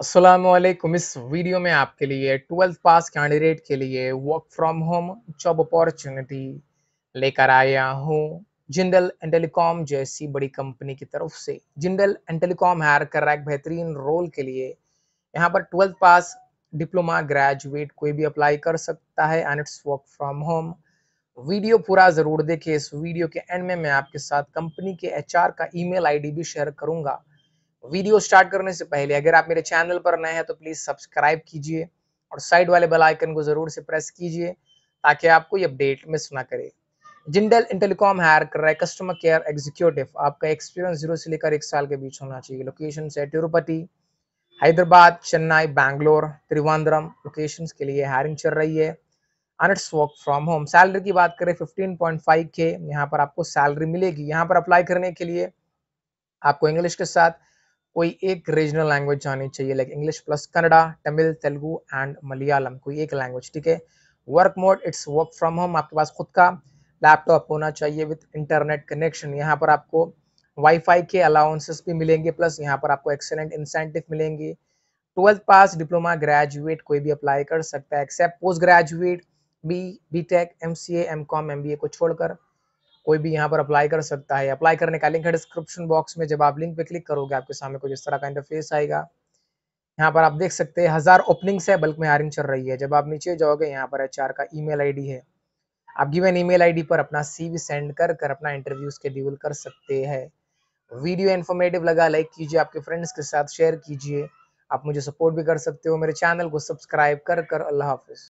असलम इस वीडियो में आपके लिए ट्वेल्थ पास कैंडिडेट के लिए work from home job opportunity लेकर आया हूँ जिंदल एंड टेलीकॉम जैसी बड़ी कंपनी की तरफ से जिंदल एंड टेलीकॉम हायर कर रहा है बेहतरीन रोल के लिए यहाँ पर ट्वेल्थ पास डिप्लोमा ग्रेजुएट कोई भी अप्लाई कर सकता है and it's work from home video पूरा ज़रूर देखे इस वीडियो के एंड में मैं आपके साथ कंपनी के एच का ई मेल भी शेयर करूंगा वीडियो स्टार्ट करने से पहले अगर आप मेरे चैनल पर नए हैं तो प्लीज सब्सक्राइब कीजिए और साइड वाले बेल आइकन को जरूर से प्रेस कीजिए ताकि आपको ये अपडेट मिस ना करे जिंडल इंटेलीकॉम हायर कर रहा है कस्टमर केयर एग्जीक्यूटिव आपका एक्सपीरियंस जीरो से लेकर एक साल के बीच होना चाहिए लोकेशन से तिरुपति हैदराबाद चेन्नई बैंगलोर त्रिवांद्रम लोकेशन के लिए हायरिंग चल रही है अनट्स वर्क फ्रॉम होम सैलरी की बात करें 15.5 के यहाँ पर आपको सैलरी मिलेगी यहाँ पर अप्लाई करने के लिए आपको इंग्लिश के साथ कोई एक रीजनल लैंग्वेज आनी चाहिए like English plus Kannada Tamil Telugu and Malayalam कोई एक लैंग्वेज ठीक है work mode it's work from home आपके पास खुद का लैपटॉप होना चाहिए विथ इंटरनेट कनेक्शन यहाँ पर आपको वाईफाई के अलाउंसेस भी मिलेंगे प्लस यहाँ पर आपको एक्सेलेंट इंसेंटिव मिलेंगे ट्वेल्थ पास डिप्लोमा ग्रेजुएट कोई भी अप्लाई कर सकता है except post graduate B B tech M C M com M B A को छोड़कर कोई भी यहाँ पर अप्लाई कर सकता है अप्लाई करने का लिंक है डिस्क्रिप्शन बॉक्स में जब आप लिंक पे क्लिक करोगे आपके सामने कुछ इस तरह का इंटरफेस आएगा यहाँ पर आप देख सकते हैं हज़ार ओपनिंग्स है बल्क में हायरिंग चल रही है जब आप नीचे जाओगे यहाँ पर एच का ईमेल आईडी है आप गिवन ईमेल आईडी पर अपना सीवी सेंड कर कर अपना इंटरव्यू शेड्यूल कर सकते हैं वीडियो इन्फॉर्मेटिव लगा लाइक कीजिए आपके फ्रेंड्स के साथ शेयर कीजिए आप मुझे सपोर्ट भी कर सकते हो मेरे चैनल को सब्सक्राइब कर कर अल्लाह हाफिज़